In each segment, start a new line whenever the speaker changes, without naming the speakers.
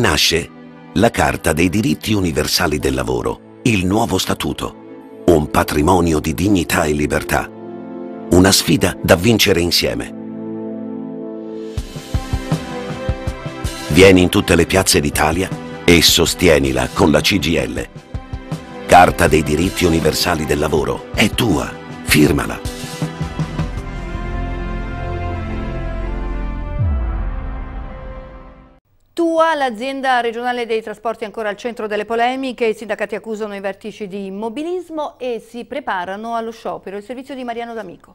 nasce la Carta dei diritti universali del lavoro, il nuovo statuto, un patrimonio di dignità e libertà, una sfida da vincere insieme. Vieni in tutte le piazze d'Italia e sostienila con la CGL. Carta dei diritti universali del lavoro è tua, firmala.
Tua, l'azienda regionale dei trasporti è ancora al centro delle polemiche, i sindacati accusano i vertici di immobilismo e si preparano allo sciopero. Il servizio di Mariano D'Amico.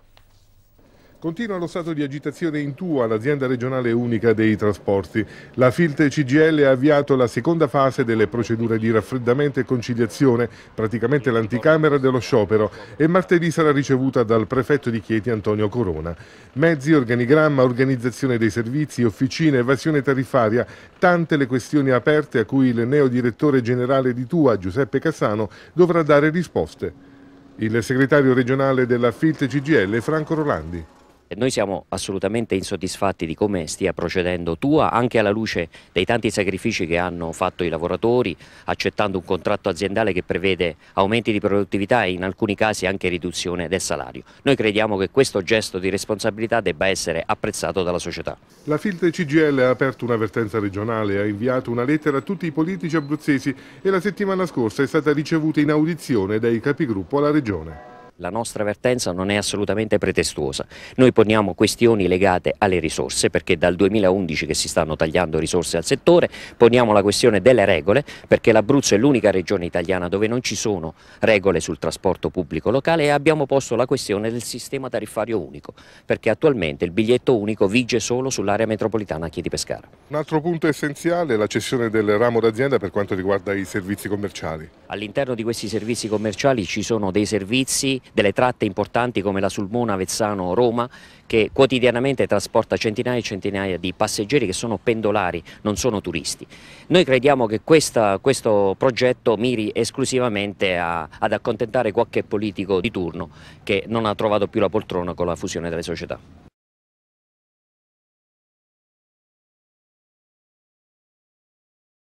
Continua lo stato di agitazione in Tua, l'azienda regionale unica dei trasporti. La Filt CGL ha avviato la seconda fase delle procedure di raffreddamento e conciliazione, praticamente l'anticamera dello sciopero, e martedì sarà ricevuta dal prefetto di Chieti Antonio Corona. Mezzi, organigramma, organizzazione dei servizi, officine, evasione tariffaria, tante le questioni aperte a cui il neodirettore generale di Tua, Giuseppe Cassano, dovrà dare
risposte. Il segretario regionale della FIT CGL, Franco Rolandi noi siamo assolutamente insoddisfatti di come stia procedendo Tua, anche alla luce dei tanti sacrifici che hanno fatto i lavoratori, accettando un contratto aziendale che prevede aumenti di produttività e in alcuni casi anche riduzione del salario. Noi crediamo che questo gesto di responsabilità debba essere apprezzato dalla società.
La Filt CGL ha aperto un'avvertenza regionale, ha inviato una lettera a tutti i politici abruzzesi e la settimana scorsa è stata ricevuta in audizione dai capigruppo alla regione.
La nostra vertenza non è assolutamente pretestuosa. Noi poniamo questioni legate alle risorse, perché dal 2011 che si stanno tagliando risorse al settore, poniamo la questione delle regole, perché l'Abruzzo è l'unica regione italiana dove non ci sono regole sul trasporto pubblico locale e abbiamo posto la questione del sistema tariffario unico, perché attualmente il biglietto unico vige solo sull'area metropolitana Chieti Pescara. Un altro punto essenziale è la cessione del ramo d'azienda per quanto riguarda i servizi commerciali. All'interno di questi servizi commerciali ci sono dei servizi delle tratte importanti come la Sulmona-Avezzano-Roma che quotidianamente trasporta centinaia e centinaia di passeggeri che sono pendolari, non sono turisti. Noi crediamo che questa, questo progetto miri esclusivamente a, ad accontentare qualche politico di turno che non ha trovato più la poltrona con la fusione delle società.